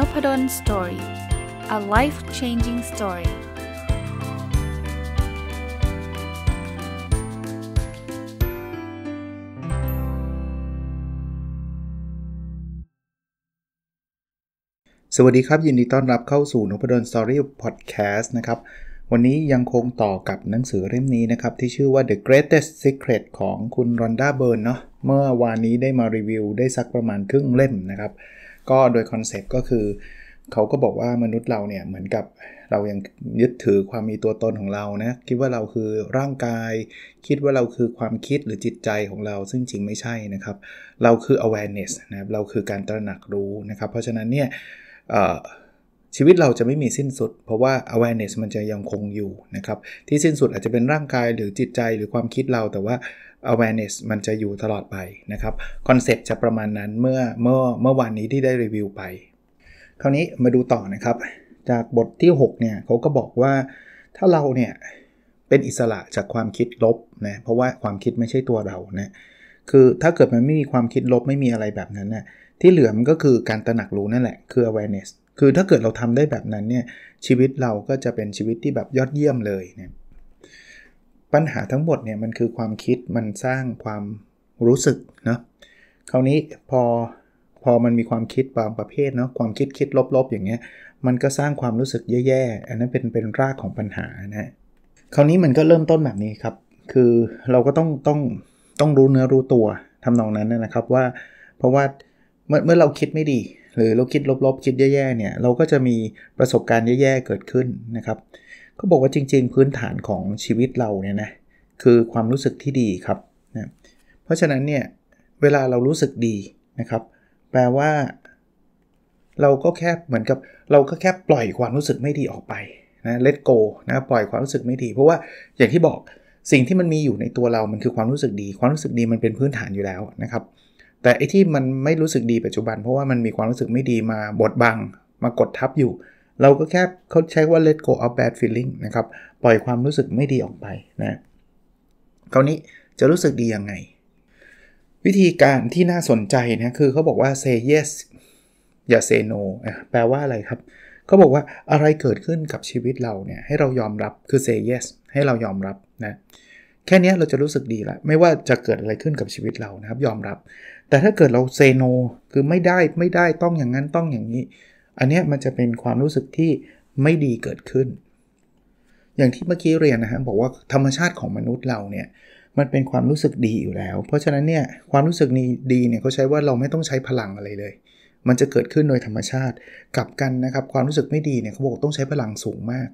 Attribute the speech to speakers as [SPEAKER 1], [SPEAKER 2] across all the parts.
[SPEAKER 1] n o p ด d o สตอรี่ a life changing story สวัสดีครับ ยินดีต้อนรับเข้าสู่น p ดลสตอรี่พอดแคสต์นะครับ วันนี้ยังคงต่อกับหนังสือเล่มนี้นะครับ ที่ชื่อว่า The Greatest Secret ของคุณรอนด้าเบิร์นเนาะเมื่อวานนี้ได้มารีวิวได้สักประมาณครึ่งเล่มนะครับก็โดยคอนเซปต์ก็คือเขาก็บอกว่ามนุษย์เราเนี่ยเหมือนกับเรายังยึดถือความมีตัวตนของเรานะคิดว่าเราคือร่างกาย คิดว่าเราคือความคิดหรือจิตใจของเรา ซึ่งจริงไม่ใช่นะครับเราคือ awareness นะครับเราคือการตระหนักรู้นะครับเพราะฉะนั้นเนี่ยชีวิตเราจะไม่มีสิ้นสุด เพราะว่า awareness มันจะยังคงอยู่นะครับที่สิ้นสุดอาจจะเป็นร่างกายหรือจิตใจหรือความคิดเราแต่ว่า awareness มันจะอยู่ตลอดไปนะครับคอนเซปต์จะประมาณนั้นเมื่อเมื่อเมื่อวานนี้ที่ได้รีวิวไป คราวนี้มาดูต่อนะครับจากบทที่ 6 เนี่ยเขาก็บอกว่าถ้าเราเนี่ย เป็นอิสระจากความคิดลบนะเพราะว่าความคิดไม่ใช่ตัวเรานะคือถ้าเกิดมันไม่มีความคิดลบไม่มีอะไรแบบนั้นนะ่ยที่เหลือมันก็คือการตระหนักรู้นั่นแหละ คือ awareness คือถ้าเกิดเราทำได้แบบนั้นเนี่ยชีวิตเราก็จะเป็นชีวิตที่แบบยอดเยี่ยมเลยเนี่ยปัญหาทั้งหมดเนี่ยมันคือความคิดมันสร้างความรู้สึกนะคราวนี้พอพอมันมีความคิดบางประเภทเนาะความคิดคิดลบๆ อย่างเงี้ย มันก็สร้างความรู้สึกแย่ๆ อันนั้นเป็นเป็นรากของปัญหานะคราวนี้มันก็เริ่มต้นแบบนี้ครับ คือเราก็ต้องต้องต้องรู้เนื้อรู้ตัวทำนองนั้นนะครับ ว่าเพราะว่าเมื่อเมื่อเราคิดไม่ดี หรือเราคิดลบๆ คิดแย่ๆเนี่ยเราก็จะมีประสบการณ์แย่ๆเกิดขึ้นนะครับเขาบอกว่าจริงๆพื้นฐานของชีวิตเราเนี่ยนะคือความรู้สึกที่ดีครับนะเพราะฉะนั้นเนี่ยเวลาเรารู้สึกดีนะครับแปลว่าเราก็แค่เหมือนกับเราก็แค่ปล่อยความรู้สึกไม่ดีออกไปนะเลตโกนะปล่อยความรู้สึกไม่ดี เพราะว่าอย่างที่บอกสิ่งที่มันมีอยู่ในตัวเรามันคือความรู้สึกดี ความรู้สึกดีมันเป็นพื้นฐานอยู่แล้วนะครับแต่ไอ้ที่มันไม่รู้สึกดีปัจจุบันเพราะว่ามันมีความรู้สึกไม่ดีมาบดบัง มากดทับอยู่เราก็แค่เขาใช้ว่า let go of bad feeling นะครับ ปล่อยความรู้สึกไม่ดีออกไปนะคราวนี้จะรู้สึกดียังไง วิธีการที่น่าสนใจนะคือเขาบอกว่า say yes อย่า say no แปลว่าอะไรครับเขาบอกว่าอะไรเกิดขึ้นกับชีวิตเราเนี่ยให้เรายอมรับคือ say yes ให้เรายอมรับนะแค่นี้เราจะรู้สึกดีละไม่ว่าจะเกิดอะไรขึ้นกับชีวิตเรานะครับ ยอมรับ แต่ถ้าเกิดเราเซโนคือไม่ได้ไม่ได้ต้องอย่างนั้นต้องอย่างนี้อันนี้มันจะเป็นความรู้สึกที่ไม่ดีเกิดขึ้น อย่างที่เมื่อกี้เรียนนะฮะบอกว่าธรรมชาติของมนุษย์เราเนี่ย มันเป็นความรู้สึกดีอยู่แล้ว เพราะฉะนั้นเนี่ยความรู้สึกนี้ดีเนี่ยเขาใช้ว่าเราไม่ต้องใช้พลังอะไรเลย มันจะเกิดขึ้นโดยธรรมชาติกลับกันนะครับความรู้สึกไม่ดีเนี่ยเขาบอกต้องใช้พลังสูงมาก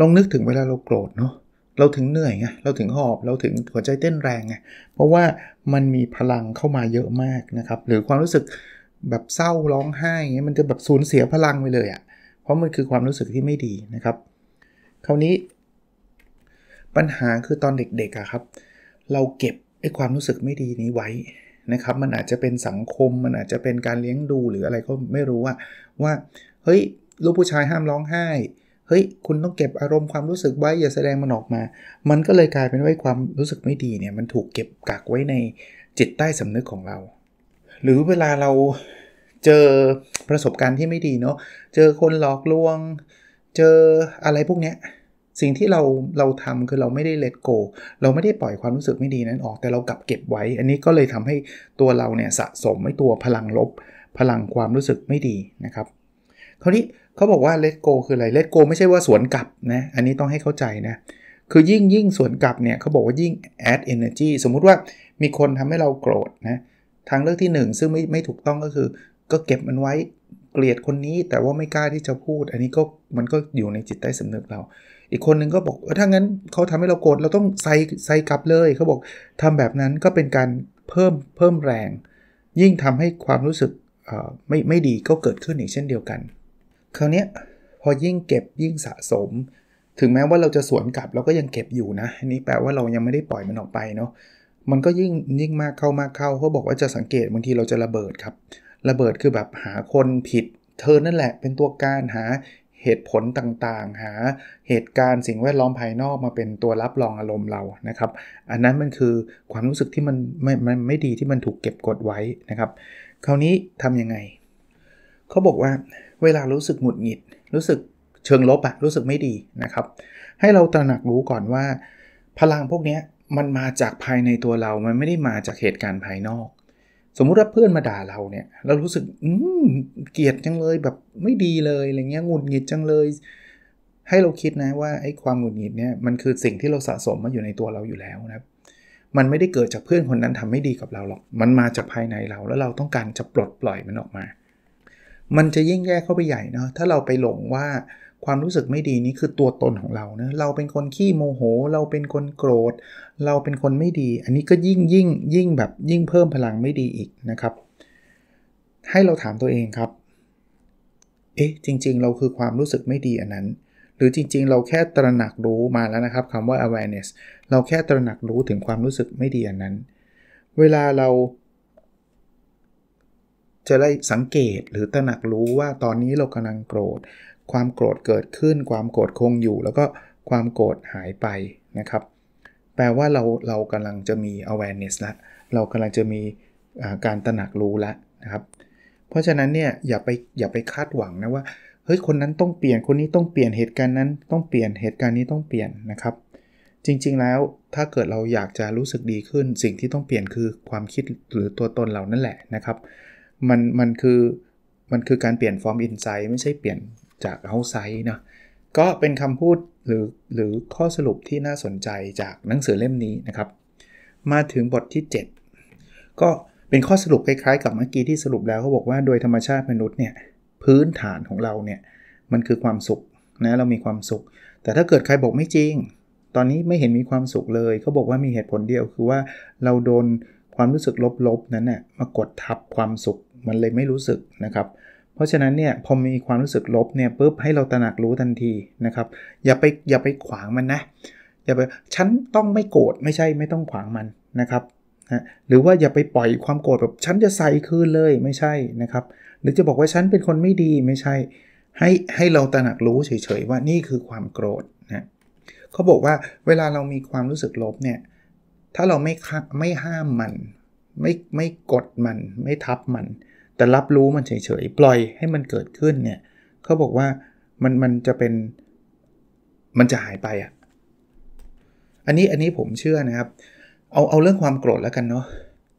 [SPEAKER 1] ลองนึกถึงเวลาเราโกรธเนาะ เราถึงเหนื่อยไง เราถึงหอบ เราถึงหัวใจเต้นแรงไง เพราะว่ามันมีพลังเข้ามาเยอะมากนะครับ หรือความรู้สึกแบบเศร้าร้องไห้เงี้ยมันจะแบบสูญเสียพลังไปเลยอะ่ะเพราะมันคือความรู้สึกที่ไม่ดีนะครับคราวนี้ ปัญหาคือตอนเด็กๆอะครับ เราเก็บไอ้ความรู้สึกไม่ดีนี้ไว้นะครับ มันอาจจะเป็นสังคมมันอาจจะเป็นการเลี้ยงดูหรืออะไรก็ไม่รู้ว่าว่า เฮ้ยลูกผู้ชายห้ามร้องไห้เฮ้ยคุณต้องเก็บอารมณ์ความรู้สึกไว้ อย่าแสดงมันออกมา มันก็เลยกลายเป็นว่าความรู้สึกไม่ดีเนี่ยมันถูกเก็บกักไว้ในจิตใต้สำนึกของเราหรือเวลาเราเจอประสบการณ์ที่ไม่ดีเนาะเจอคนหลอกลวง เจออะไรพวกเนี้ย สิ่งที่เราเราทำคือเราไม่ได้เลทโก เราไม่ได้ปล่อยความรู้สึกไม่ดีนั้นออกแต่เรากลับเก็บไว้ อันนี้ก็เลยทำให้ตัวเราเนี่ย สะสมไว้ตัวพลังลบ พลังความรู้สึกไม่ดีนะครับ คราวนี้เขาบอกว่าเลทโกคืออะไรเลทโกไม่ใช่ว่าสวนกลับนะอันนี้ต้องให้เข้าใจนะ คือยิ่งยิ่งสวนกลับเนี่ยเขาบอกว่ายิ่ง add energy สมมุติว่ามีคนทำให้เราโกรธนะเทางเลือกที่ 1 ซึ่งไม่ไม่ถูกต้องก็คือก็เก็บมันไว้เกลียดคนนี้แต่ว่าไม่กล้าที่จะพูด อันนี้ก็มันก็อยู่ในจิตใต้สำนึกเรา อีกคนหนึ่งก็บอกถ้างั้นเขาทำให้เราโกรธเราต้องใส่ใส่กลับเลยเขาบอก ทำแบบนั้นก็เป็นการเพิ่มเพิ่มแรง ยิ่งทำให้ความรู้สึกไม่ไม่ดีก็เกิดขึ้นอีกเช่นเดียวกัน คราวนี้พอยิ่งเก็บยิ่งสะสม ถึงแม้ว่าเราจะสวนกลับเราก็ยังเก็บอยู่นะอันนี้แปลว่าเรายังไม่ได้ปล่อยมันออกไปเนาะมันก็ยิ่งยิ่งมากเข้ามากเข้าเขาบอกว่าจะสังเกตบางทีเราจะระเบิดครับ ระเบิดคือแบบหาคนผิด เธอนั่นแหละเป็นตัวการหาเหตุผลต่างๆ หาเหตุการณ์สิ่งแวดล้อมภายนอกมาเป็นตัวรับรองอารมณ์เรานะครับ อันนั้นมันคือความรู้สึกที่มันไม่ไม่ไม่ดีที่มันถูกเก็บกดไว้นะครับ คราวนี้ทํำยังไง เขาบอกว่าเวลารู้สึกหงุดหงิด รู้สึกเชิงลบอะรู้สึกไม่ดีนะครับ ให้เราตระหนักรู้ก่อนว่า พลังพวกนี้มันมาจากภายในตัวเรา มันไม่ได้มาจากเหตุการณ์ภายนอก สมมุติว่าเพื่อนมาด่าเราเนี่ย เรารู้สึกอืมเกลียดจังเลยแบบไม่ดีเลยอะไรเงี้ยงุนหงิดจังเลย ให้เราคิดนะว่าไอ้ความหงุดหงิดเนี่ย มันคือสิ่งที่เราสะสมมาอยู่ในตัวเราอยู่แล้วนะครับ มันไม่ได้เกิดจากเพื่อนคนนั้นทำไม่ดีกับเราหรอก มันมาจากภายในเรา แล้วเราต้องการจะปลดปล่อยมันออกมา มันจะยิ่งแย่เข้าไปใหญ่เนาะ ถ้าเราไปหลงว่าความรู้สึกไม่ดีนี้คือตัวตนของเราเนะเราเป็นคนขี้โมโห เราเป็นคนโกรธ เราเป็นคนไม่ดี อันนี้ก็ยิ่งยิ่งยิ่งแบบยิ่งเพิ่มพลังไม่ดีอีกนะครับ ให้เราถามตัวเองครับ เอ๊ะจริงๆ เราคือความรู้สึกไม่ดีอันนั้น หรือจริงๆ เราแค่ตระหนักรู้มาแล้วนะครับคำว่า awareness เราแค่ตระหนักรู้ถึงความรู้สึกไม่ดีอันนั้น เวลาเรา จะได้สังเกตหรือตระหนักรู้ว่าตอนนี้เรากำลังโกรธความโกรธเกิดขึ้น ความโกรธคงอยู่ แล้วก็ความโกรธหายไปนะครับ แปลว่าเราเรากำลังจะมี awareness ละเรากำลังจะมีการตระหนักรู้ละนะครับเพราะฉะนั้นเนี่ยอย่าไปอย่าไปคาดหวังนะว่าเฮ้ยคนนั้นต้องเปลี่ยนคนนี้ต้องเปลี่ยนเหตุการณ์นั้นต้องเปลี่ยนเหตุการณ์นี้ต้องเปลี่ยนนะครับ จริงๆ แล้วถ้าเกิดเราอยากจะรู้สึกดีขึ้นสิ่งที่ต้องเปลี่ยนคือความคิดหรือตัวตนเรานั่นแหละนะครับมันมันคือมันคือการเปลี่ยนฟอร์มอินไซด์ไม่ใช่เปลี่ยนจากเอาไซน์นะก็เป็นคำพูดหรือหรือข้อสรุปที่น่าสนใจจากหนังสือเล่มนี้นะครับ มาถึงบทที่ 7 ก็เป็นข้อสรุปคล้าย ๆ กับเมื่อกี้ที่สรุปแล้วเขาบอกว่าโดยธรรมชาติมนุษย์เนี่ยพื้นฐานของเราเนี่ยมันคือความสุขนะเรามีความสุข แต่ถ้าเกิดใครบอกไม่จริง ตอนนี้ไม่เห็นมีความสุขเลย เขาบอกว่ามีเหตุผลเดียวคือว่าเราโดนความรู้สึกลบๆ นั้นน่ยมากดทับความสุขมันเลยไม่รู้สึกนะครับเเพราะฉะนั้นเนี่ยพอมีความรู้สึกลบเนี่ยปุ๊บให้เราตระหนักรู้ทันทีนะครับอย่าไปอย่าไปขวางมันนะอย่าไปฉันต้องไม่โกรธไม่ใช่ไม่ต้องขวางมันนะครับนะหรือว่าอย่าไปปล่อยความโกรธแบบฉันจะใส่คืนเลยไม่ใช่นะครับหรือจะบอกว่าฉันเป็นคนไม่ดีไม่ใช่ ให้ให้เราตระหนักรู้เฉยๆว่านี่คือความโกรธนะเขาบอกว่าเวลาเรามีความรู้สึกลบเนี่ยถ้าเราไม่ไม่ห้ามมันไม่ไม่กดมัน ไม่ทับมันแต่รับรู้มันเฉยๆปล่อยให้มันเกิดขึ้นเนี่ยเขาบอกว่ามันมันจะเป็นมันจะหายไปอ่ะอันนี้อันนี้ผมเชื่อนะครับ เอาเอาเรื่องความโกรธแล้วกันเนาะ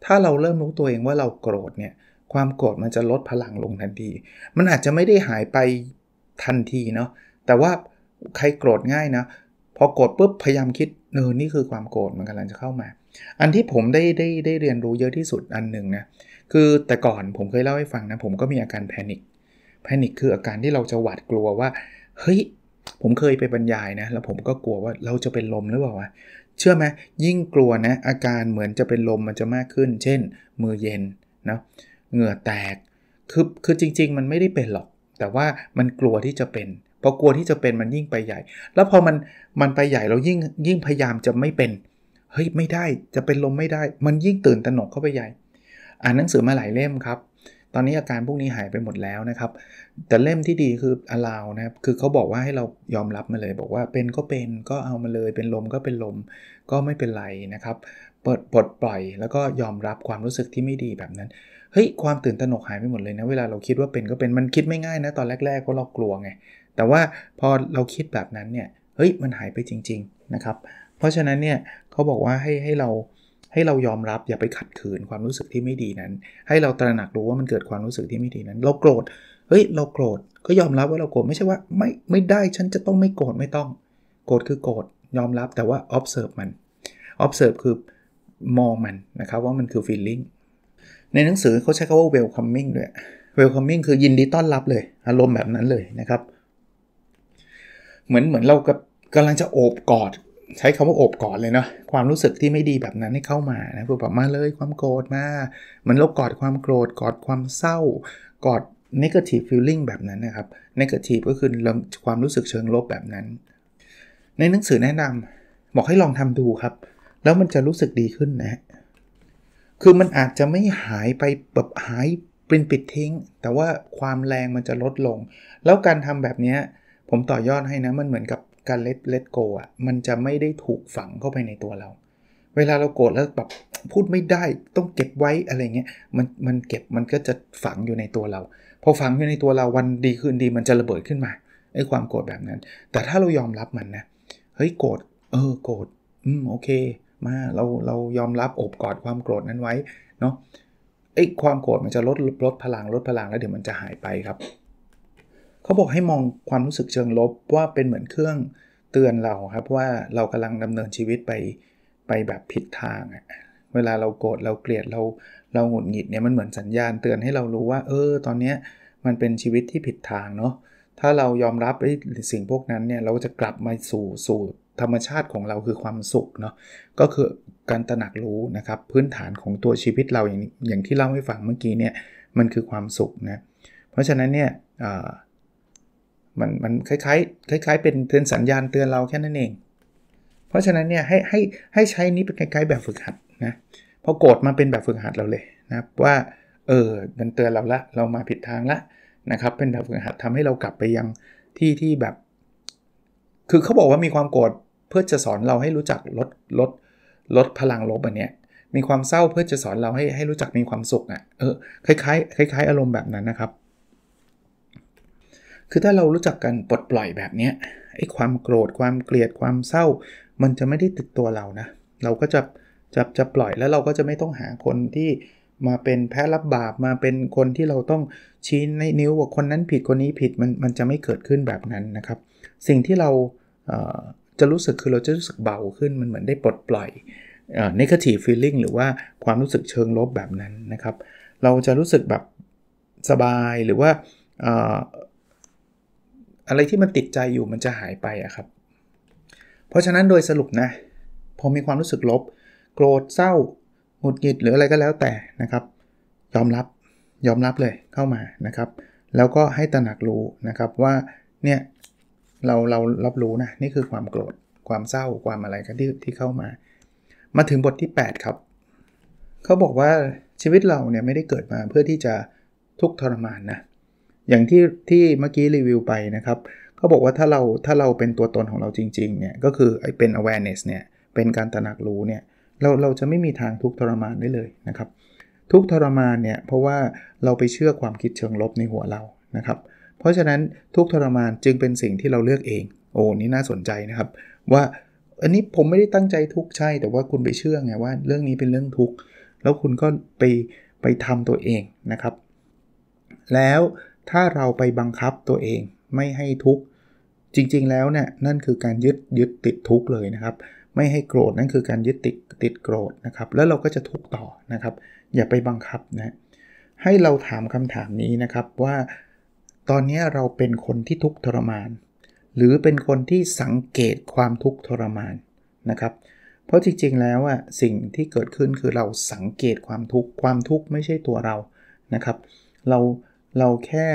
[SPEAKER 1] ถ้าเราเริ่มรู้ตัวเองว่าเราโกรธเนี่ยความโกรธมันจะลดพลังลงทันที มันอาจจะไม่ได้หายไปทันทีเนาะแต่ว่าใครโกรธง่ายนะพอโกรธปุ๊บพยายามคิดเออนี่คือความโกรธมันกำลังจะเข้ามา อันที่ผมได้ได้ได้เรียนรู้เยอะที่สุดอันหนึ่งนะเคือแต่ก่อนผมเคยเล่าให้ฟังนะ ผมก็มีอาการแพนิคแพนิคคืออาการที่เราจะหวาดกลัวว่าเฮ้ยผมเคยไปบรรยายนะแล้วผมก็กลัวว่าเราจะเป็นลมหรือเปล่าวะเชื่อไหมยิ่งกลัวนะอาการเหมือนจะเป็นลมมันจะมากขึ้น เช่น มือเย็นนะเหงื่อแตกคือคือจริง ๆ มันไม่ได้เป็นหรอก แต่ว่ามันกลัวที่จะเป็นพอกลัวที่จะเป็นมันยิ่งไปใหญ่ แล้วพอมันมันไปใหญ่เรายิ่งยิ่งพยายามจะไม่เป็นเฮ้ยไม่ได้จะเป็นลมไม่ได้ มันยิ่งตื่นตระหนกเข้าไปใหญ่อ่านหนังสือมาหลายเล่มครับ ตอนนี้อาการพวกนี้หายไปหมดแล้วนะครับ แต่เล่มที่ดีคืออลาวนะครับ คือเขาบอกว่าให้เรายอมรับมาเลย บอกว่าเป็นก็เป็นก็เอามาเลย เป็นลมก็เป็นลม ก็ไม่เป็นไรนะครับ เปิดปลดปล่อยแล้วก็ยอมรับความรู้สึกที่ไม่ดีแบบนั้น เฮ้ย ความตื่นตระหนกหายไปหมดเลยนะ เวลาเราคิดว่าเป็นก็เป็น มันคิดไม่ง่ายนะ ตอนแรกๆเพราะเรากลัวไง แต่ว่าพอเราคิดแบบนั้นเนี่ย เฮ้ย มันหายไปจริงๆนะครับ เพราะฉะนั้นเนี่ยเขาบอกว่าให้ให้เราให้เรายอมรับอย่าไปขัดขืนความรู้สึกที่ไม่ดีนั้น ให้เราตระหนักรู้ว่ามันเกิดความรู้สึกที่ไม่ดีนั้นเราโกรธเฮ้ยเราโกรธก็ยอมรับว่าเราโกรธไม่ใช่ว่าไม่ไม่ได้ ฉันจะต้องไม่โกรธไม่ต้อง โกรธคือโกรธยอมรับแต่ว่า observe มัน observe คือมองมันนะครับว่ามันคือ feeling ในหนังสือเขาใช้คำว่า welcoming ด้วย welcoming คือยินดีต้อนรับเลยอารมณ์แบบนั้นเลยนะครับ เหมือนเหมือนเรากับกำลังจะโอบกอดใช้คำว่าโอบกอดเลยเนาะความรู้สึกที่ไม่ดีแบบนั้นให้เข้ามานะคือแบบมาเลยความโกรธมามันลบกอดความโกรธกอดความเศร้า กอด negative feeling แบบนั้นนะครับ negative ก็คือความรู้สึกเชิงลบแบบนั้น ในหนังสือแนะนำบอกให้ลองทำดูครับ แล้วมันจะรู้สึกดีขึ้นนะ คือมันอาจจะไม่หายไปแบบหายเป็นปิดทิ้ง แต่ว่าความแรงมันจะลดลง แล้วการทำแบบนี้ผมต่อยอดให้นะมันเหมือนกับการเล t let โกอ่ะ มันจะไม่ได้ถูกฝังเข้าไปในตัวเรา เวลาเราโกรธแล้วแบบพูดไม่ได้ต้องเก็บไว้อะไรเงี้ยมันมันเก็บมันก็จะฝังอยู่ในตัวเราพอฝังอยู่ในตัวเราวันดีคืนดีมันจะระเบิดขึ้นมาไอ้ความโกรธแบบนั้นแต่ถ้าเรายอมรับมันนะเฮ้ยโกรธเออโกรธอืมโอเคมาเราเรายอมรับอบกอดความโกรธนั้นไว้เนาะไอ้ความโกรธมันจะลดลดพลังลดพลังแล้วเดี๋ยวมันจะหายไปครับเขาบอกให้มองความรู้สึกเชิงลบว่าเป็นเหมือนเครื่องเตือนเราครับ ว่าเรากำลังดำเนินชีวิตไปไปแบบผิดทาง เวลาเราโกรธเราเกลียดเราเราหงุดหงิดเนี่ยมันเหมือนสัญญาณเตือนให้เรารู้ว่า เออ ตอนเนี้ยมันเป็นชีวิตที่ผิดทางเนาะถ้าเรายอมรับไอ้สิ่งพวกนั้นเนี่ยเราจะกลับมาสู่สู่ ธรรมชาติของเราคือความสุขเนาะก็คือการตระหนักรู้นะครับ พื้นฐานของตัวชีวิตเราอย่างอย่างที่เล่าให้ฟังเมื่อกี้เนี่ย มันคือความสุขนะเพราะฉะนั้นเนี่ยมันมันคล้ายๆคล้าย ๆ เป็นเตือนสัญญาณเตือนเราแค่นั้นเอง เพราะฉะนั้นเนี่ยให้ให้ให้ใช้นี้เป็นคล้าย ๆแบบฝึกหัดนะ พอโกรธมาเป็นแบบฝึกหัดเราเลยนะว่าเออมันเตือนเราละเรามาผิดทางละนะครับเป็นแบบฝึกหัดทำให้เรากลับไปยังที่ที่แบบ คือเขาบอกว่ามีความโกรธเพื่อจะสอนเราให้รู้จักลดลดลดพลังลบอันเนี้ยมีความเศร้าเพื่อจะสอนเราให้ให้รู้จักมีความสุขอะ่ะเออคล้ายๆคล้ายๆ อารมณ์แบบนั้นนะครับคือถ้าเรารู้จักกันปลดปล่อยแบบนี้ไอ้ความโกรธความเกลียดความเศร้า มันจะไม่ได้ติดตัวเรานะเราก็จะจะจะปล่อยแล้วเราก็จะไม่ต้องหาคนที่มาเป็นแพ้รับบาปมาเป็นคนที่เราต้องชี้ในนิ้วว่าคนนั้นผิดคนนี้ผิดมันมันจะไม่เกิดขึ้นแบบนั้นนะครับ สิ่งที่เราจะรู้สึกคือเราจะรู้สึกเบาขึ้นมันเหมือนได้ปลดปล่อยเนกาทีฟฟีลลิ่งหรือว่าความรู้สึกเชิงลบแบบนั้นนะครับ เราจะรู้สึกแบบสบายหรือว่าอะไรที่มันติดใจอยู่มันจะหายไปอะครับ เพราะฉะนั้นโดยสรุปนะพอมีความรู้สึกลบ โกรธเศร้าหงุดหงิดหรืออะไรก็แล้วแต่นะครับยอมรับยอมรับเลยเข้ามานะครับ แล้วก็ให้ตระหนักรู้นะครับว่าเนี่ยเราเรารับรู้นะนี่คือความโกรธความเศร้าความอะไรกันที่ที่เข้ามา มาถึงบทที่ 8 ครับเขาบอกว่าชีวิตเราเนี่ยไม่ได้เกิดมาเพื่อที่จะทุกข์ทรมานนะอย่างที่ ที่เมื่อกี้รีวิวไปนะครับเขาบอกว่าถ้าเรา ถ้าเราเป็นตัวตนของเราจริง ๆ เนี่ย ก็คือเป็น awareness เนี่ย เป็นการตระหนักรู้เนี่ยเราเราจะไม่มีทางทุกทรมานได้เลยนะครับ ทุกทรมานเนี่ยเพราะว่าเราไปเชื่อความคิดเชิงลบในหัวเรานะครับ เพราะฉะนั้นทุกทรมานจึงเป็นสิ่งที่เราเลือกเองโอ้นี่น่าสนใจนะครับ ว่าอันนี้ผมไม่ได้ตั้งใจทุกใช่ แต่ว่าคุณไปเชื่อไงว่าเรื่องนี้เป็นเรื่องทุกข์แล้วคุณก็ไปไปทำตัวเองนะครับ แล้วถ้าเราไปบังคับตัวเองไม่ให้ทุกข์จริงๆแล้วเนี่ย นั่นคือการยึดยึดติดทุกข์เลยนะครับ ไม่ให้โกรธนั่นคือการยึดติดติดโกรธนะครับแล้วเราก็จะทุกข์ต่อนะครับ อย่าไปบังคับนะให้เราถามคำถามนี้นะครับว่าตอนนี้เราเป็นคนที่ทุกข์ทรมาน หรือเป็นคนที่สังเกตความทุกข์ทรมานนะครับ เพราะจริงๆแล้วอะสิ่งที่เกิดขึ้นคือเราสังเกตความทุกข์ความทุกข์ไม่ใช่ตัวเรานะครับ เราเราแค่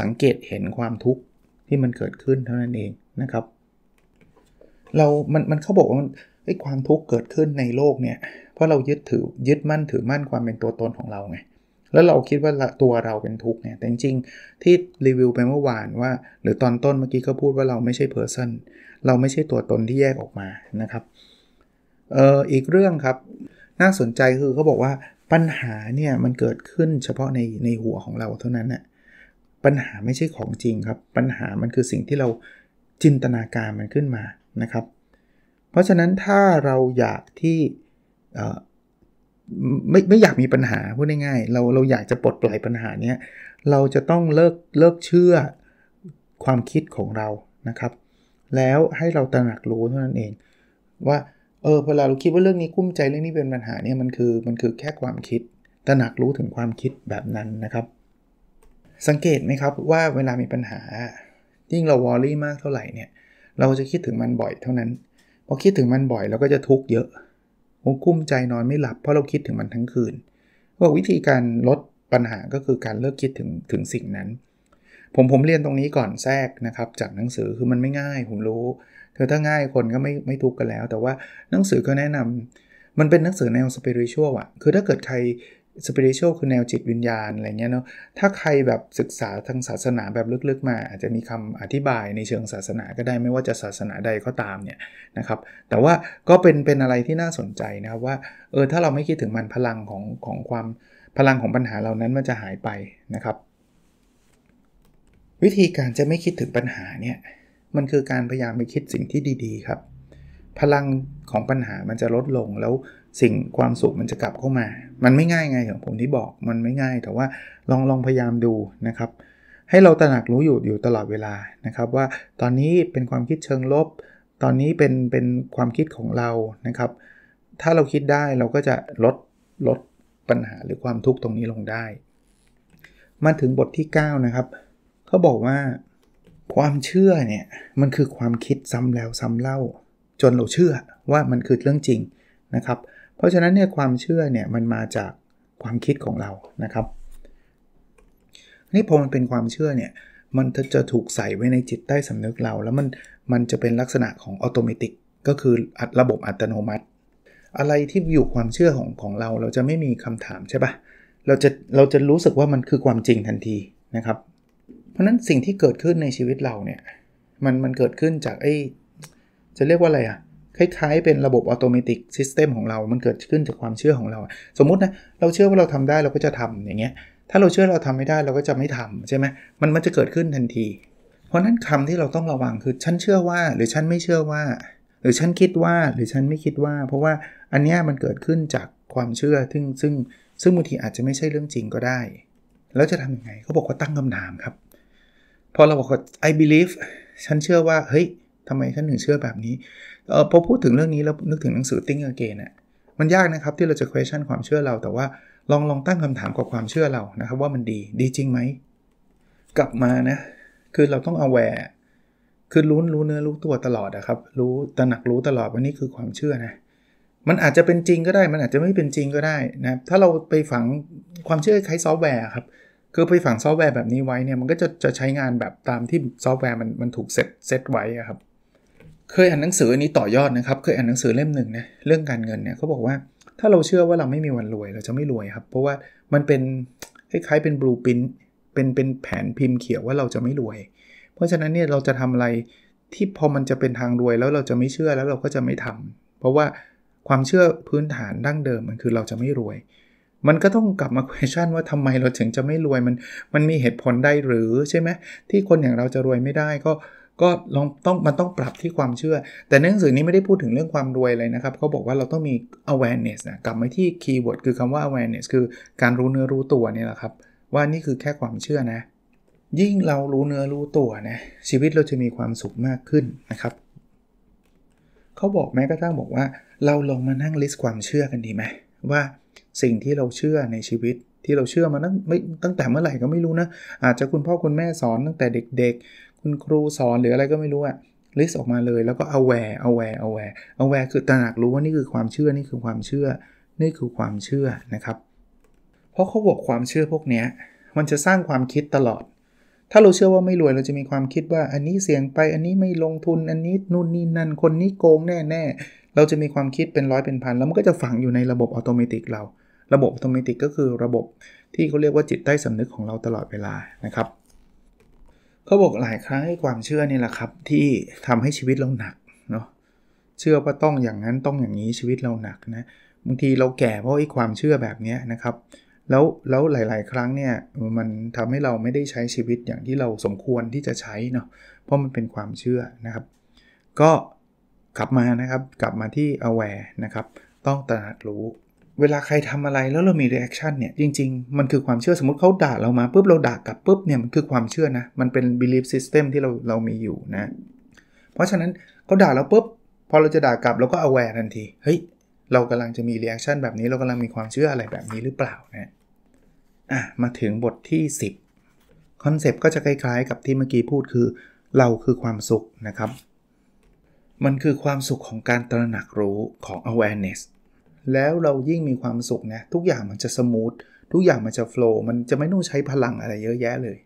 [SPEAKER 1] สังเกตเห็นความทุกข์ที่มันเกิดขึ้นเท่านั้นเองนะครับ เรา มัน มันเขาบอกว่ามันไอ้ความทุกข์เกิดขึ้นในโลกเนี่ยเพราะเรายึดถือ ยึดมั่น ถือมั่นความเป็นตัวตนของเราไง แล้วเราคิดว่าตัวเราเป็นทุกข์เนี่ยแต่จริงๆ ที่รีวิวไปเมื่อวานว่า หรือตอนต้นเมื่อกี้ก็พูดว่าเราไม่ใช่เพอร์เซนเราไม่ใช่ตัวตนที่แยกออกมานะครับเอออีกเรื่องครับน่าสนใจคือเขาบอกว่าปัญหาเนี่ยมันเกิดขึ้นเฉพาะในในหัวของเราเท่านั้นนะ่ะปัญหาไม่ใช่ของจริงครับปัญหามันคือสิ่งที่เราจินตนาการมันขึ้นมานะครับ เพราะฉะนั้นถ้าเราอยากที่ไม่ไม่อยากมีปัญหาพูดง่ายๆเราเราอยากจะปลดปล่อยปัญหาเนี้ยเราจะต้องเลิกเลิกเชื่อความคิดของเรานะครับ แล้วให้เราตระหนักรู้เท่านั้นเองว่าเออ เวลาเราคิดว่าเรื่องนี้กุ้มใจเรื่องนี้เป็นปัญหาเนี่ยมันคือมันคือแค่ความคิดตระหนักรู้ถึงความคิดแบบนั้นนะครับ สังเกตไหมครับว่าเวลามีปัญหายิ่งเราวอรี่มากเท่าไหร่เนี่ยเราจะคิดถึงมันบ่อยเท่านั้นพอคิดถึงมันบ่อยเราก็จะทุกข์เยอะัวกุ้มใจนอนไม่หลับเพราะเราคิดถึงมันทั้งคืน ว่าวิธีการลดปัญหาก็คือการเลิกคิดถึงถึงสิ่งนั้น ผมผมเรียนตรงนี้ก่อนแทรกนะครับจากหนังสือคือมันไม่ง่ายผมรู้คือถ้าง่ายคนก็ไม่ไม่ทุกข์กันแล้ว แต่ว่าหนังสือก็แนะนำ มันเป็นหนังสือแนวสเปริชวลอะคือถ้าเกิดใครสเปริชวลคือแนวจิตวิญญาณอะไรเงี้ยเนาะถ้าใครแบบศึกษาทางศาสนาแบบลึกๆมา อาจจะมีคำอธิบายในเชิงศาสนาก็ได้ไม่ว่าจะศาสนาใดก็ตามเนี่ยนะครับแต่ว่าก็เป็นเป็นอะไรที่น่าสนใจนะครับว่าเออถ้าเราไม่คิดถึงมันพลังของของความพลังของปัญหาเหล่านั้นมันจะหายไปนะครับ วิธีการจะไม่คิดถึงปัญหาเนี่ยมันคือการพยายามไปคิดสิ่งที่ดีๆครับ พลังของปัญหามันจะลดลงแล้วสิ่งความสุขมันจะกลับเข้ามา มันไม่ง่ายไงของผมที่บอก มันไม่ง่ายแต่ว่าลองลองพยายามดูนะครับ ให้เราตระหนักรู้อยู่อยู่ตลอดเวลานะครับ ว่าตอนนี้เป็นความคิดเชิงลบ ตอนนี้เป็นเป็นความคิดของเรานะครับ ถ้าเราคิดได้เราก็จะลดลดปัญหาหรือความทุกข์ตรงนี้ลงได้มาถึงบทที่9นะครับเขาบอกว่าความเชื่อเนี่ยมันคือความคิดซ้ำแล้วซ้ำเล่า จนเราเชื่อว่ามันคือเรื่องจริงนะครับ เพราะฉะนั้นเนี่ยความเชื่อเนี่ยมันมาจากความคิดของเรานะครับนี่พอมันเป็นความเชื่อเนี่ย มันจะถูกใส่ไว้ในจิตใต้สำนึกเรา แล้วมันมันจะเป็นลักษณะของอัตโนมัติก็คือระบบอัตโนมัติ อะไรที่อยู่ความเชื่อของของเราเราจะไม่มีคำถามใช่ปะเราจะเราจะรู้สึกว่ามันคือความจริงทันทีนะครับราะนั้นสิ่งที่เกิดขึ้นในชีวิตเราเนี่ยมันมันเกิดขึ้นจากไอ้จะเรียกว่าอะไรอะคล้ายๆ เป็นระบบอัตโนมัติซิสเต็มของเรามันเกิดขึ้นจากความเชื่อของเรา สมมตินะเราเชื่อว่าเราทำได้เราก็จะทำอย่างเงี้ยถ้าเราเชื่อเราทำไม่ได้เราก็จะไม่ทำใช่ไหมมันมันจะเกิดขึ้นทันที เพราะนั้นคำที่เราต้องระวังคือฉันเชื่อว่า หรือฉันไม่เชื่อว่า หรือฉันคิดว่าหรือฉันไม่คิดว่า เพราะว่าอันเนี้ยมันเกิดขึ้นจากความเชื่อซึ่งซึ่งซึ่งบางทีอาจจะไม่ใช่เรื่องจริงก็ได้แล้วจะทํำยังไงเขาบอกว่าตั้งคำถามครับพอเราบอกว่า I believe ฉันเชื่อว่า เฮ้ยทำไมฉันถึงเชื่อแบบนี้เออพอพูดถึงเรื่องนี้แล้วนึกถึงหนังสือ Think Again น่ะมันยากนะครับที่เราจะ question ความเชื่อเรา แต่ว่าลองลองตั้งคำถามกับความเชื่อเรานะครับว่ามันดี ดีจริงไหม กลับมานะ คือเราต้อง aware คือรู้รู้เนื้อรู้ตัวตลอดนะครับ รู้ ตระหนักรู้ตลอดว่านี่คือความเชื่อนะ มันอาจจะเป็นจริงก็ได้ มันอาจจะไม่เป็นจริงก็ได้นะถ้าเราไปฝังความเชื่อคช้ซอฟต์แวร์ครับคือไปฝังซอฟต์แวร์แบบนี้ไว้เนี่ยมันก็จะจะใช้งานแบบตามที่ซอฟต์แวร์มันมันถูกเซตเซตไว้ครับ เคยอ่านหนังสืออันนี้ต่อยอดนะครับ เคยอ่านหนังสือเล่มหนึ่งนะเรื่องการเงินเนี่ยเขาบอกว่า ถ้าเราเชื่อว่าเราไม่มีวันรวย เราจะไม่รวยครับเพราะว่ามันเป็นคล้ายๆเป็นบลูพินเป็นเป็นแผนพิมพ์เขียวว่าเราจะไม่รวย เพราะฉะนั้นเนี่ยเราจะทำอะไรที่พอมันจะเป็นทางรวยแล้วเราจะไม่เชื่อแล้วเราก็จะไม่ทำ เพราะว่าความเชื่อพื้นฐานดั้งเดิมมันคือเราจะไม่รวยมันก็ต้องกลับมา question ว่าทำไมเราถึงจะไม่รวยมันมันมีเหตุผลได้หรือใช่ไหมที่คนอย่างเราจะรวยไม่ได้ก็ก็ลองต้องมันต้องปรับที่ความเชื่อ แต่หนังสือนี้ไม่ได้พูดถึงเรื่องความรวยเลยนะครับเขาบอกว่าเราต้องมี awareness นะกลับมาที่คีย์เวิร์ดคือคำว่า awareness คือ การรู้เนื้อรู้ตัวนี่แหละครับ ว่านี่คือแค่ความเชื่อนะ ยิ่งเรารู้เนื้อรู้ตัวนะชีวิตเราจะมีความสุขมากขึ้นนะครับเขาบอกแม้กระทั่งบอกว่า เราลองมานั่งลิสต์ความเชื่อกันดีไหมว่าสิ่งที่เราเชื่อในชีวิตที่เราเชื่อมาตั้งไม่ตั้งแต่เมื่อไหร่ก็ไม่รู้นะอาจจะคุณพ่อคุณแม่สอนตั้งแต่เด็ก ๆ คุณครูสอน หรืออะไรก็ไม่รู้อะลิสต์ออกมาเลย แล้วก็ aware aware aware aware คือตระหนักรู้ว่านี่คือความเชื่อนี่คือความเชื่อ นี่คือความเชื่อนะครับเพราะเขาบอกความเชื่อพวกนี้มันจะสร้างความคิดตลอด ถ้าเราเชื่อว่าไม่รวยเราจะมีความคิดว่าอันนี้เสี่ยงไปอันนี้ไม่ลงทุนอันนี้นู่นนี่นั่นคนนี้โกงแน่แน่เราจะมีความคิดเป็นร้อยเป็นพันแล้วมันก็จะฝังอยู่ในระบบอัตโมติเราระบบอัตโนมัติก็คือระบบที่เขาเรียกว่าจิตใต้สำนึกของเราตลอดเวลานะครับเขาบอกหลายครั้งให้ความเชื่อนี่แหละครับ ที่ทำให้ชีวิตเราหนักเนาะ เชื่อว่าต้องอย่างนั้นต้องอย่างนี้ชีวิตเราหนักนะ บางทีเราแก่เพราะไอ้ความเชื่อแบบนี้นะครับ แล้วแล้วหลาย ๆ ครั้งเนี่ยมันทำให้เราไม่ได้ใช้ชีวิตอย่างที่เราสมควรที่จะใช้เนาะ เพราะมันเป็นความเชื่อนะครับ ก็กลับมานะครับกลับมาที่ aware นะครับ ต้องตระหนักรู้เวลาใครทำอะไรแล้วเรามีเรีแอคชั่นเนี่ยจริงๆ มันคือความเชื่อสมมติเขาด่าเรามาปุ๊บเราด่ากลับปุ๊บเนี่ยมันคือความเชื่อนะ มันเป็น belief system ที่เราเรามีอยู่นะ เพราะฉะนั้นเขาด่าเราปุ๊บพอเราจะด่ากลับเราก็ aware ทันทีเฮ้ยเรากำลังจะมีเรีแอคชั่นแบบนี้เรากำลังมีความเชื่ออะไรแบบนี้หรือเปล่านะอ่ะมาถึงบทที่ 10คอนเซปต์ก็จะคล้ายๆ กับที่เมื่อกี้พูดคือเราคือความสุขนะครับมันคือความสุขของการตระหนักรู้ของ awareness แล้วเรายิ่งมีความสุขนะทุกอย่างมันจะสมูททุกอย่างมันจะโฟล์มันจะไม่ต้องใช้พลังอะไรเยอะแยะเลย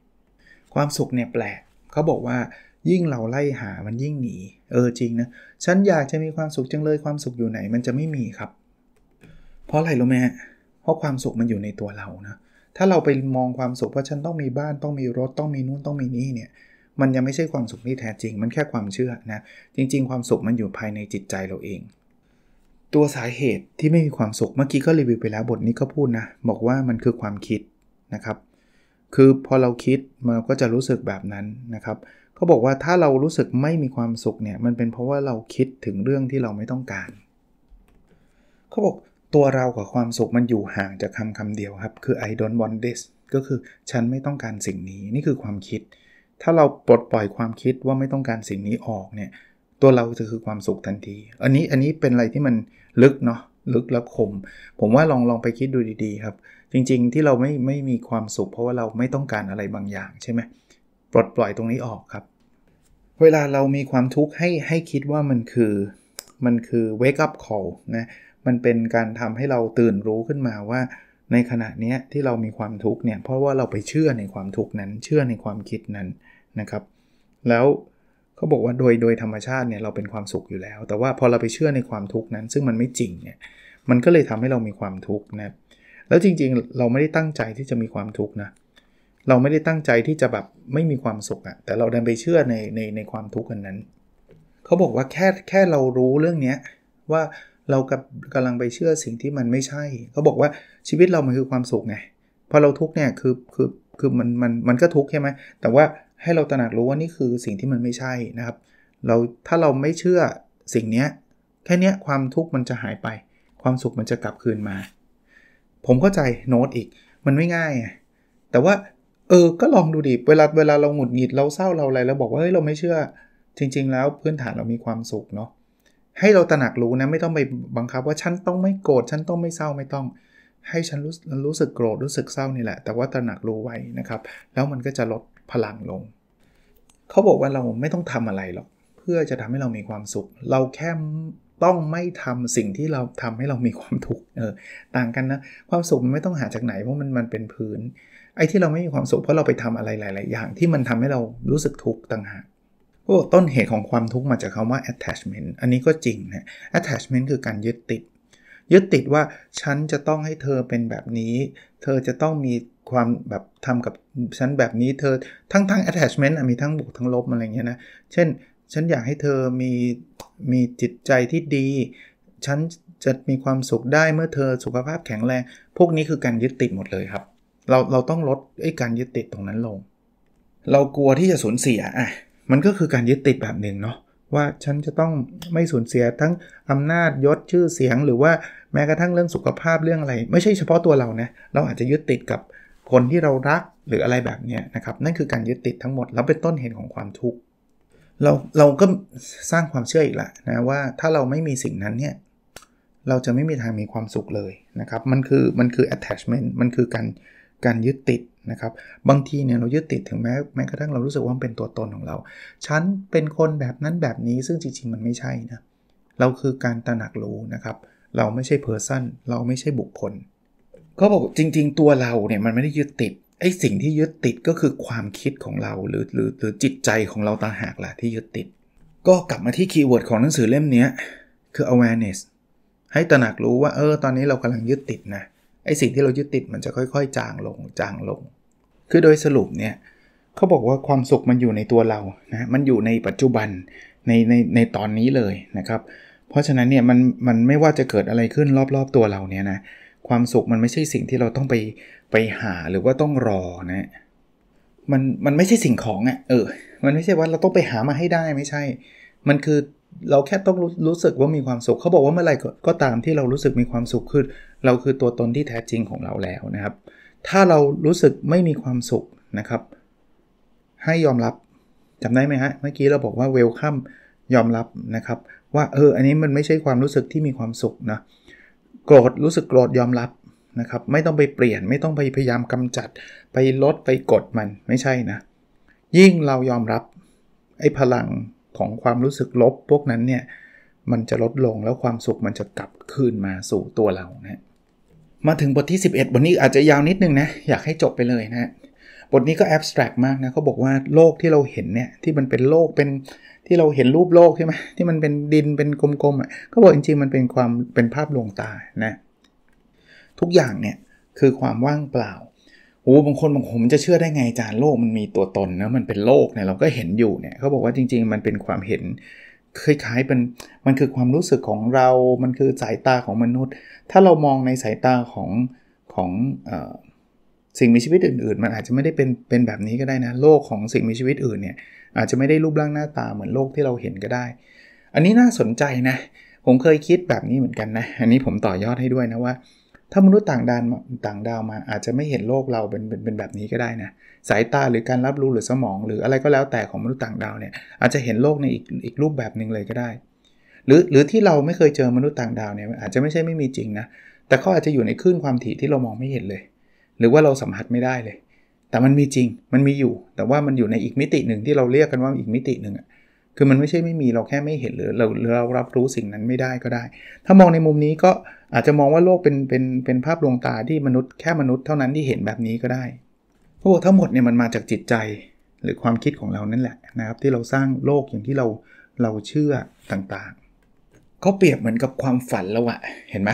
[SPEAKER 1] ความสุขเนี่ยแปลกเขาบอกว่า ยิ่งเราไล่หามันยิ่งหนี เออจริงนะฉันอยากจะมีความสุขจังเลยความสุขอยู่ไหนมันจะไม่มีครับ เพราะอะไรรู้ไหมเพราะความสุขมันอยู่ในตัวเรานะถ้าเราไปมองความสุขว่าฉันต้องมีบ้านต้องมีรถต้องมีนู่นต้องมีนี่เนี่ย มันยังไม่ใช่ความสุขที่แท้จริง มันแค่ความเชื่อนะ จริง ๆ ความสุขมันอยู่ภายในจิตใจเราเองตัวสาเหตุที่ไม่มีความสุขเมื่อกี้ก็รีวิวไปแล้วบทนี้ก็พูดนะบอกว่ามันคือความคิดนะครับ คือพอเราคิดมันก็จะรู้สึกแบบนั้นนะครับเขาบอกว่าถ้าเรารู้สึกไม่มีความสุขเนี่ยมันเป็นเพราะว่าเราคิดถึงเรื่องที่เราไม่ต้องการเขาบอกตัวเรากับความสุขมันอยู่ห่างจากคำคำเดียวครับคือ I don't want this ก็คือฉันไม่ต้องการสิ่งนี้นี่คือความคิด ถ้าเราปลดปล่อยความคิดว่าไม่ต้องการสิ่งนี้ออกเนี่ยตัวเราจะคือความสุขทันที อันนี้อันนี้เป็นอะไรที่มันลึกเนาะลึกและคมผมว่าลองลองไปคิดดูดี ๆ ครับ จริง ๆที่เราไม่ไม่มีความสุข เพราะว่าเราไม่ต้องการอะไรบางอย่างใช่ไหมปลดปล่อยตรงนี้ออกครับ เวลาเรามีความทุกข์ให้ให้คิดว่ามันคือมันคือ wake up call นะมันเป็นการทำให้เราตื่นรู้ขึ้นมาว่าในขณะนี้ที่เรามีความทุกข์เนี่ย เพราะว่าเราไปเชื่อในความทุกข์นั้น เชื่อในความคิดนั้นนะครับ แล้วเขาบอกว่า โดย โดยธรรมชาติเนี่ย เราเป็นความสุขอยู่แล้ว แต่ว่า พอเราไปเชื่อในความทุกข์นั้น ซึ่งมันไม่จริงเนี่ย มันก็เลยทำให้เรามีความทุกข์นะแล้วจริง ๆเราไม่ได้ตั้งใจที่จะมีความทุกข์นะเราไม่ได้ตั้งใจที่จะแบบไม่มีความสุขอะแต่เราดันไปเชื่อในในในความทุกข์กันนั้น เขาบอกว่าแค่แค่เรารู้เรื่องเนี้ยว่าเรากับกำลังไปเชื่อสิ่งที่มันไม่ใช่ เขาบอกว่าชีวิตเรามันคือความสุขไงพอเราทุกข์เนี่ยคือคือคือมันมันมันก็ทุกข์ใช่ไหมแต่ว่าให้เราตระหนักรู้ว่านี่คือสิ่งที่มันไม่ใช่นะครับเราถ้าเราไม่เชื่อสิ่งนี้แค่นี้ความทุกข์มันจะหายไป ความสุขมันจะกลับคืนมา ผมเข้าใจโน้ตอีกมันไม่ง่ายแต่ว่าเออก็ลองดูดิเวลาเวลาเราหงุดหงิดเราเศร้าเราอะไรเราบอกว่าเฮ้ยเราไม่เชื่อจริงๆ แล้วพื้นฐานเรามีความสุขเนาะให้เราตระหนักรู้นะไม่ต้องไปบังคับว่าฉันต้องไม่โกรธฉันต้องไม่เศร้าไม่ต้อง ให้ฉันรู้ รู้สึกโกรธรู้สึกเศร้านี่แหละ แต่ว่าตระหนักรู้ไว้นะครับ แล้วมันก็จะลดพลังลง เขาบอกว่าเราไม่ต้องทำอะไรหรอกเพื่อจะทำให้เรามีความสุข เราแค่ต้องไม่ทำสิ่งที่เราทำให้เรามีความทุกข์ เออ ต่างกันนะความสุขมันไม่ต้องหาจากไหนเพราะมันมันเป็นพื้น ไอ้ที่เราไม่มีความสุขเพราะเราไปทำอะไรหลายๆอย่างที่มันทำให้เรารู้สึกทุกข์ต่างหากต้นเหตุของความทุกข์มาจากคำาว่า attachment อันนี้ก็จริงนะ attachment คือการยึดติดยึดติดว่า ฉันจะต้องให้เธอเป็นแบบนี้ เธอจะต้องมีความแบบทำกับฉันแบบนี้เธอทั้งทั้ง attachment มีทั้งบวกทั้งลบอะไรเงี้ยนะ เช่น ฉันอยากให้เธอมีมีจิตใจที่ดีฉันจะมีความสุขได้เมื่อเธอสุขภาพแข็งแรงพวกนี้คือการยึดติดหมดเลยครับ เราเราต้องลดไอ้การยึดติดตรงนั้นลง เรากลัวที่จะสูญเสียอ่ะมันก็คือการยึดติดแบบหนึ่งเนาะว่าฉันจะต้องไม่สูญเสียทั้งอำนาจยศชื่อเสียงหรือว่าแม้กระทั่งเรื่องสุขภาพเรื่องอะไร ไม่ใช่เฉพาะตัวเรานะเราอาจจะยึดติดกับคนที่เรารักหรืออะไรแบบนี้นะครับ นั่นคือการยึดติดทั้งหมด แล้วเป็นต้นเหตุของความทุกข์เราเราก็สร้างความเชื่ออีกละนะว่าถ้าเราไม่มีสิ่งนั้นเนี่ย เราจะไม่มีทางมีความสุขเลยนะครับมันคือมันคือ attachment มันคือการการยึดติดนะครับบางทีเนี่ยเรายึดติดถึงแม้แม้กระทั่งเรารู้สึกว่ามันเป็นตัวตนของเรา ฉันเป็นคนแบบนั้นแบบนี้ซึ่งจริงๆ มันไม่ใช่นะเราคือการตระหนักรู้นะครับเราไม่ใช่เพอร์ซันเราไม่ใช่บุคคล ก็บอกจริงๆตัวเราเนี่ยมันไม่ได้ยึดติดไอ้สิ่งที่ยึดติดก็คือความคิดของเราหรือหรือหรือจิตใจของเราต่างหากแหละที่ยึดติด ก็กลับมาที่คีย์เวิร์ดของหนังสือเล่มนี้คือ awareness ให้ตระหนักรู้ว่าเออตอนนี้เรากำลังยึดติดนะไอสิ่งที่เรายึดติดมันจะค่อย ๆ จางลงจางลง คือโดยสรุปเนี่ยเขาบอกว่าความสุขมันอยู่ในตัวเรานะมันอยู่ในปัจจุบันในในในตอนนี้เลยนะครับ เพราะฉะนั้นเนี่ยมันมันไม่ว่าจะเกิดอะไรขึ้นรอบๆตัวเราเนี่ยนะความสุขมันไม่ใช่สิ่งที่เราต้องไปไปหาหรือว่าต้องรอนะมันมันไม่ใช่สิ่งของอะ่ะเออมันไม่ใช่ว่าเราต้องไปหามาให้ได้ไม่ใช่มันคือเราแค่ต้องรรู้สึกว่ามีความสุขเขาบอกว่าเมื่อไหร่ก็ตามที่เรารู้สึกมีความสุขคือเราคือตัวตนที่แท้จริงของเราแล้วนะครับ ถ้าเรารู้สึกไม่มีความสุขนะครับ ให้ยอมรับจำได้ไหมฮะเมื่อกี้เราบอกว่าเวลคัมยอมรับนะครับ ว่าเอออันนี้มันไม่ใช่ความรู้สึกที่มีความสุขนะโกรธรู้สึกโกรธยอมรับนะครับ ไม่ต้องไปเปลี่ยน ไม่ต้องไปพยายามกำจัด ไปลดไปกดมันไม่ใช่นะยิ่งเรายอมรับไอ้พลังของความรู้สึกลบพวกนั้นเนี่ยมันจะลดลงแล้วความสุขมันจะกลับคืนมาสู่ตัวเรานะมาถึงบทที่ 11บทนี้อาจจะยาวนิดนึงนะ อยากให้จบไปเลยนะ บทนี้ก็แอบสแตรกมากนะเขาบอกว่าโลกที่เราเห็นเนี่ยที่มันเป็นโลกเป็นที่เราเห็นรูปโลกใช่ไหมที่มันเป็นดินเป็นกลมๆอ่ะเขาบอกจริงๆ มันเป็นความเป็นภาพลวงตานะทุกอย่างเนี่ยคือความว่างเปล่าโอ้ บางคน บางผมจะเชื่อได้ไงอาจารย์โลกมันมีตัวตนนะ มันเป็นโลกเนี่ย เราก็เห็นอยู่ เนี่ยเขาบอกว่าจริงๆ มันเป็นความเห็นคล้ายๆเป็นมันคือความรู้สึกของเรา มันคือสายตาของมนุษย์ ถ้าเรามองในสายตาของของอสิ่งมีชีวิตอื่น ๆ มันอาจจะไม่ได้เป็นเป็นแบบนี้ก็ได้นะ โลกของสิ่งมีชีวิตอื่น เนี่ย อาจจะไม่ได้รูปร่างหน้าตาเหมือนโลกที่เราเห็นก็ได้ อันนี้น่าสนใจนะ ผมเคยคิดแบบนี้เหมือนกันนะ อันนี้ผมต่อยอดให้ด้วยนะว่าถ้ามนุษย์ต่างดาวต่างดาวมาอาจจะไม่เห็นโลกเราเป็นเป็นเป็นแบบนี้ก็ได้นะ สายตาหรือการรับรู้หรือสมอง หรืออะไรก็แล้วแต่ของมนุษย์ต่างดาวเนี่ยอาจจะเห็นโลกในอีกอีกรูปแบบหนึ่งเลยก็ได้ หรือหรือที่เราไม่เคยเจอมนุษย์ต่างดาวเนี่ยอาจจะไม่ใช่ไม่มีจริงนะ แต่เขาอาจจะอยู่ในคลื่นความถี่ที่เรามองไม่เห็นเลย หรือว่าเราสัมผัสไม่ได้เลย แต่มันมีจริงมันมีอยู่ แต่ว่ามันอยู่ในอีกมิติหนึ่งที่เราเรียกกันว่าอีกมิติหนึ่งอะคือมันไม่ใช่ไม่มีเราแค่ไม่เห็นหรือ เราเรารับรู้สิ่งนั้นไม่ได้ก็ได้ ถ้ามองในมุมนี้ก็อาจจะมองว่าโลกเป็นเป็นเป็นภาพลวงตาที่มนุษย์แค่มนุษย์เท่านั้นที่เห็นแบบนี้ก็ได้ พวกทั้งหมดเนี่ยมันมาจากจิตใจหรือความคิดของเรานั่นแหละนะครับที่เราสร้างโลกอย่างที่เราเราเชื่อต่างๆเขาเปรียบเหมือนกับความฝันเราอะเห็นไหม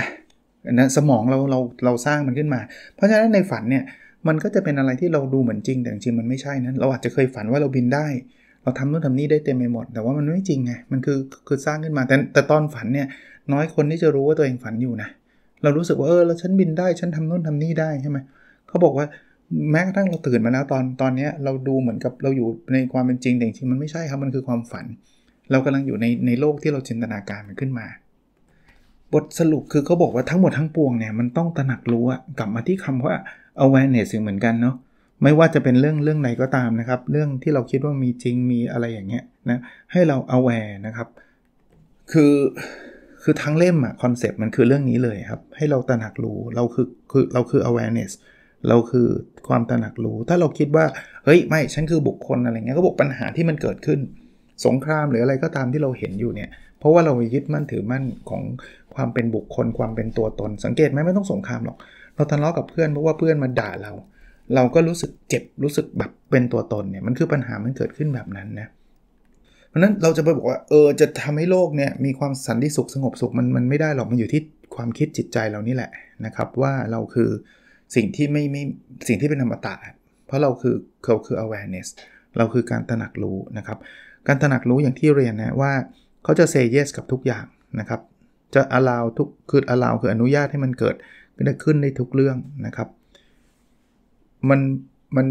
[SPEAKER 1] นะสมองเราเราเราสร้างมันขึ้นมาเพราะฉะนั้นในฝันเนี่ยมันก็จะเป็นอะไรที่เราดูเหมือนจริงแต่จริงมันไม่ใช่นั้นเราอาจจะเคยฝันว่าเราบินได้เราทำนู่นทำนี่ได้เต็มไปหมดแต่ว่ามันไม่จริงไงมันคือคือสร้างขึ้นมาแต่แต่ตอนฝันเนี่ย น้อยคนที่จะรู้ว่าตัวเองฝันอยู่นะเรารู้สึกว่าเออแล้วฉันบินได้ฉันทำนู่นทำนี่ได้ใช่ไหมเขาบอกว่าแม้กระทั่งเราตื่นมาแล้วตอนตอนนี้เราดูเหมือนกับเราอยู่ในความเป็นจริงแต่จริงมันไม่ใช่ครับมันคือความฝัน เรากำลังอยู่ในในโลกที่เราจินตนาการมันขึ้นมา บทสรุปคือเขาบอกว่าทั้งหมดทั้งปวงเนี่ยมันต้องตระหนักรู้อะกลับมาที่คำว่า awareness เหมือนกันเนาะไม่ว่าจะเป็นเรื่องเรื่องไหนก็ตามนะครับ เรื่องที่เราคิดว่ามีจริงมีอะไรอย่างเงี้ยนะให้เรา aware นะครับคือคือทั้งเล่มอะคอนเซปต์มันคือเรื่องนี้เลยครับ ให้เราตระหนักรู้เราคือคือเราคือ awareness เราคือความตระหนักรู้ ถ้าเราคิดว่าเฮ้ยไม่ฉันคือบุคคลอะไรเงี้ยก็บอกปัญหาที่มันเกิดขึ้นสงครามหรืออะไรก็ตามที่เราเห็นอยู่เนี่ยเพราะว่าเรายึดมั่นถือมั่นของความเป็นบุคคล ความเป็นตัวตนสังเกตไหมไม่ต้องสงครามหรอกเราทะเลาะกับเพื่อนเพราะว่าเพื่อนมาด่าเราเราก็รู้สึกเจ็บรู้สึกแบบเป็นตัวตนเนี่ยมันคือปัญหามันเกิดขึ้นแบบนั้นนะ เพราะนั้นเราจะไปบอกว่าเออจะทำให้โลกเนี่ยมีความสันติสุขสงบสุข มันมันไม่ได้หรอกมันอยู่ที่ความคิดจิตใจเรานี่แหละนะครับ ว่าเราคือสิ่งที่ไม่ไม่สิ่งที่เป็นธรรมตะเพราะเราคือเราคือ awareness เราคือการตระหนักรู้นะครับ การตระหนักรู้อย่างที่เรียนนะว่าเขาจะ say yes กับทุกอย่างนะครับจะ allow ทุกคือ allow คืออนุญาตให้มันเกิดขึ้นได้ทุกเรื่องนะครับมันมัน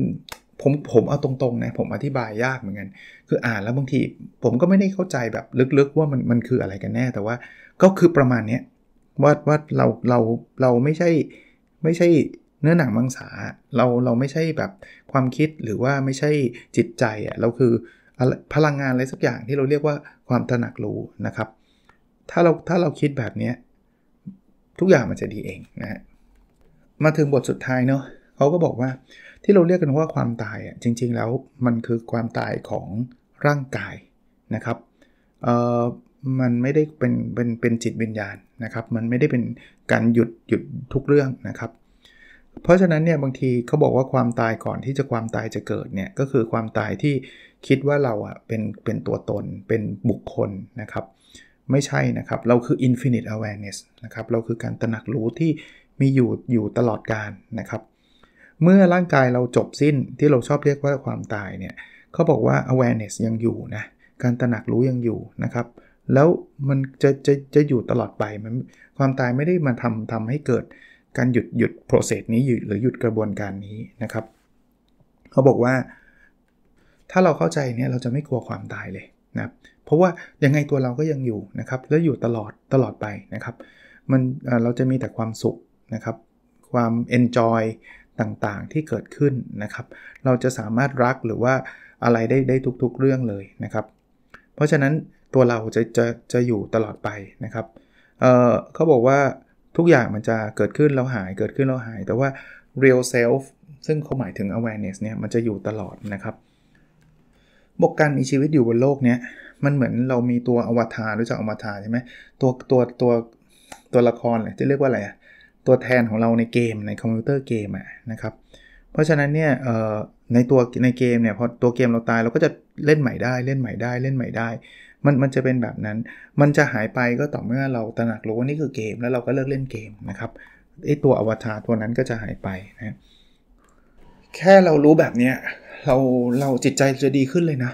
[SPEAKER 1] ผมผมเอาตรง ๆ นะ ผม อธิบายยากเหมือนกัน คืออ่านแล้วบางทีผมก็ไม่ได้เข้าใจแบบลึกๆว่ามันมันคืออะไรกันแน่ แต่ว่าก็คือประมาณเนี้ยว่าว่าเราเราเราไม่ใช่ไม่ใช่เนื้อหนังมังสาเราเราไม่ใช่แบบความคิดหรือว่าไม่ใช่จิตใจอ่ะเราคือพลังงานอะไรสักอย่างที่เราเรียกว่าความตระหนักรู้นะครับ ถ้าเราถ้าเราคิดแบบนี้ทุกอย่างมันจะดีเองนะมาถึงบทสุดท้ายเนาะเขาก็บอกว่าที่เราเรียกกันว่าความตายอ่ะจริงๆแล้วมันคือความตายของร่างกายนะครับเอ่อมันไม่ได้เป็นเป็นเป็นจิตวิญญาณนะครับ มันไม่ได้เป็นการหยุดหยุดทุกเรื่องนะครับ เพราะฉะนั้นเนี่ยบางทีเขาบอกว่าความตายก่อนที่จะความตายจะเกิดเนี่ยก็คือความตายที่คิดว่าเราอ่ะเป็นเป็นตัวตน เป็นบุคคลนะครับ ไม่ใช่นะครับเราคือ infinite awareness นะครับเราคือการตระหนักรู้ที่มีอยู่อยู่ตลอดการนะครับเมื่อร่างกายเราจบสิ้นที่เราชอบเรียกว่าความตายเนี่ยเขาบอกว่า awareness ยังอยู่นะ การตระหนักรู้ยังอยู่นะครับ แล้วมันจะจะจะอยู่ตลอดไป มันความตายไม่ได้มาทำทำให้เกิดการหยุดหยุด process นี้หยุดหรือหยุดกระบวนการนี้นะครับ เขาบอกว่าถ้าเราเข้าใจเนี่ยเราจะไม่กลัวความตายเลยนะ เพราะว่ายังไงตัวเราก็ยังอยู่นะครับ และอยู่ตลอดตลอดไปนะครับ มันเราจะมีแต่ความสุขนะครับ ความ enjoy ต่างๆที่เกิดขึ้นนะครับเราจะสามารถรักหรือว่าอะไรได้ได้ทุกๆเรื่องเลยนะครับ เพราะฉะนั้นตัวเราจะจะจะอยู่ตลอดไปนะครับเเขาบอกว่าทุกอย่างมันจะเกิดขึ้นแล้วหายเกิดขึ้นแล้วหายแต่ว่า real self ซึ่งเขาหมายถึง awareness เนี่ยมันจะอยู่ตลอดนะครับ บกการมีชีวิตอยู่บนโลกเนี้ยมันเหมือนเรามีตัวอวตารรู้จักอวตารใช่ไหมตัวตัวตัวตัวละครเลยจะเรียกว่าอะไรอะตัวแทนของเราในเกมในคอมพิวเตอร์เกมนะครับ เพราะฉะนั้นเนี่ยในตัวในเกมเนี่ยพอตัวเกมเราตายเราก็จะเล่นใหม่ได้เล่นใหม่ได้เล่นใหม่ได้ มันมันจะเป็นแบบนั้น มันจะหายไปก็ต่อเมื่อเราตระหนักรู้ว่านี่คือเกม แล้วเราก็เลิกเล่นเกมนะครับไอตัวอวตารตัวนั้นก็จะหายไปนะแค่เรารู้แบบเนี้ยเราเราจิตใจจะดีขึ้นเลยนะ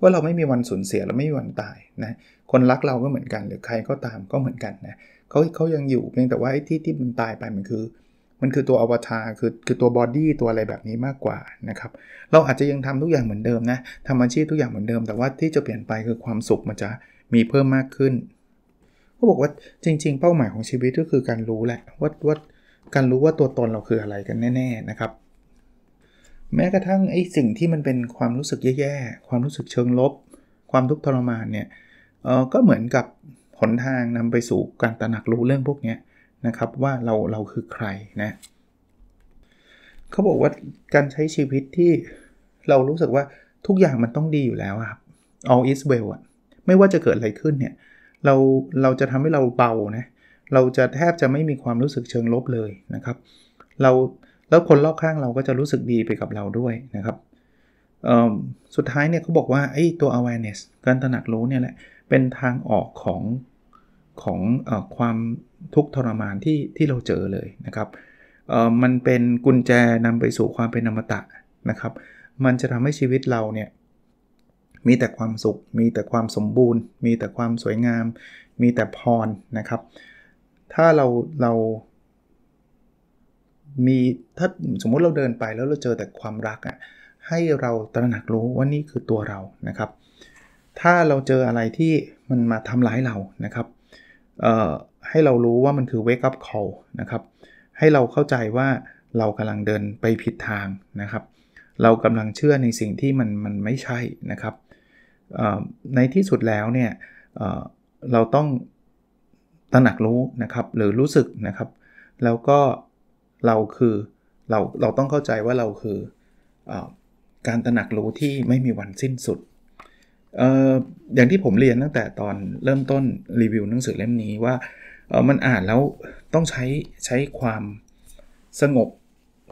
[SPEAKER 1] ว่าเราไม่มีวันสูญเสียเราไม่มีวันตายนะคนรักเราก็เหมือนกัน หรือใครก็ตามก็เหมือนกันนะเขาเขายังอยู่เพียงแต่ว่าไอ้ที่ที่มันตายไปมันคือ มันคือตัวอวตารคือคือตัวบอดี้ตัวอะไรแบบนี้มากกว่านะครับเราอาจจะยังทำทุกอย่างเหมือนเดิมนะทำอาชีพทุกอย่างเหมือนเดิมแต่ว่าที่จะเปลี่ยนไปคือความสุขมันจะมีเพิ่มมากขึ้นเขาบอกว่าจริงๆเป้าหมายของชีวิตก็คือการรู้แหละว่าว่าการรู้ว่าตัวตนเราคืออะไรกันแน่ ๆนะครับ แม้กระทั่งไอ้สิ่งที่มันเป็นความรู้สึกแย่ๆความรู้สึกเชิงลบ ความทุกข์ทรมานเนี่ยเออก็เหมือนกับหนทางนำไปสู่การตระหนักรู้เรื่องพวกนี้นะครับว่าเรา เราคือใครนะเขาบอกว่าการใช้ชีวิตที่เรารู้สึกว่าทุกอย่างมันต้องดีอยู่แล้วครับ all is well อะไม่ว่าจะเกิดอะไรขึ้นเนี่ยเราเราจะทำให้เราเบานะเราจะแทบจะไม่มีความรู้สึกเชิงลบเลยนะครับเราแล้วคนรอบข้างเราก็จะรู้สึกดีไปกับเราด้วยนะครับสุดท้ายเนี่ยเขาบอกว่าไอ้ตัว awareness การตระหนักรู้เนี่ยแหละเป็นทางออกของของอความทุกข์ทรมาน ที่ที่เราเจอเลยนะครับ มันเป็นกุญแจนำไปสู่ความเป็นอมตะนะครับ มันจะทำให้ชีวิตเราเนี่ย มีแต่ความสุข มีแต่ความสมบูรณ์ มีแต่ความสวยงาม มีแต่พรนะครับ ถ้าเราเรา มีถ้าสมมุติเราเดินไปแล้วเราเจอแต่ความรักอ่ะ ให้เราตระหนักรู้ ว่า นี่ คือตัวเรานะครับ ถ้าเราเจออะไรที่มันมาทำร้ายเรานะครับให้เรารู้ว่ามันคือ wake up call นะครับให้เราเข้าใจว่าเรากำลังเดินไปผิดทางนะครับเรากำลังเชื่อในสิ่งที่มันมันไม่ใช่นะครับในที่สุดแล้วเนี่ยเเราต้องตระหนักรู้นะครับหรือรู้สึกนะครับแล้วก็เราคือเราเราต้องเข้าใจว่าเราคืออการตระหนักรู้ที่ไม่มีวันสิ้นสุดอย่างที่ผมเรียนตั้งแต่ตอนเริ่มต้นรีวิวหนังสือเล่มนี้ว่ามันอ่านแล้วต้องใช้ใช้ความสงบ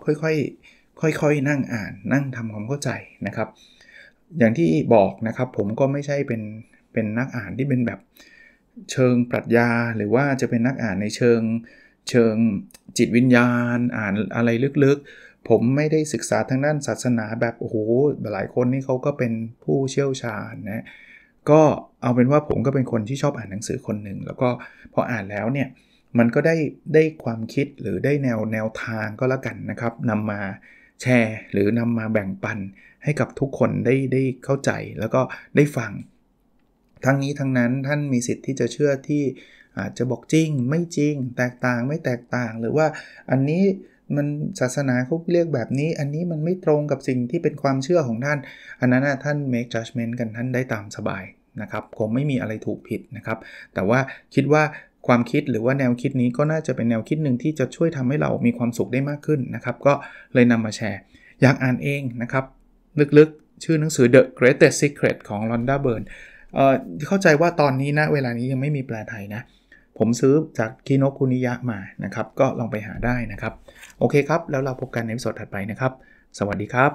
[SPEAKER 1] ค่อยๆค่อยๆนั่งอ่านนั่งทำความเข้าใจนะครับ อย่างที่บอกนะครับผมก็ไม่ใช่เป็นเป็นนักอ่านที่เป็นแบบเชิงปรัชญา หรือว่าจะเป็นนักอ่านในเชิงเชิงจิตวิญญาณอ่านอะไรลึกๆผมไม่ได้ศึกษาทางด้านศาสนาแบบโอ้โหหลายคนนี่เขาก็เป็นผู้เชี่ยวชาญนะก็เอาเป็นว่าผมก็เป็นคนที่ชอบอ่านหนังสือคนหนึ่งแล้วก็พออ่านแล้วเนี่ยมันก็ได้ได้ความคิดหรือได้แนวแนวทางก็แล้วกันนะครับนำมาแชร์หรือนำมาแบ่งปันให้กับทุกคนได้ได้เข้าใจแล้วก็ได้ฟัง ทั้งนี้ทั้งนั้นท่านมีสิทธิ์ที่จะเชื่อที่อาจจะบอกจริง ไม่จริงแตกต่างไม่แตกต่างหรือว่าอันนี้มันศาสนาเขาเรียกแบบนี้อันนี้มันไม่ตรงกับสิ่งที่เป็นความเชื่อของท่าน อันนั้นนะท่าน make judgment กันท่านได้ตามสบายนะครับคงไม่มีอะไรถูกผิดนะครับแต่ว่าคิดว่าความคิดหรือว่าแนวคิดนี้ก็น่าจะเป็นแนวคิดหนึ่งที่จะช่วยทำให้เรามีความสุขได้มากขึ้นนะครับก็เลยนำมาแชร์อยากอ่านเองนะครับลึกๆ ชื่อหนังสือ The Greatest Secret ของ Londa Byrne เเข้าใจว่าตอนนี้นะเวลานี้ยังไม่มีแปลไทยนะเผมซื้อจากคีโนคุนิยะมา นะครับ ก็ลองไปหาได้นะครับ โอเคครับ แล้วเราพบกันในวิดีโอถัดไปนะครับ สวัสดีครับ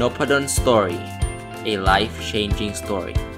[SPEAKER 1] n o p a d o n Story a life changing story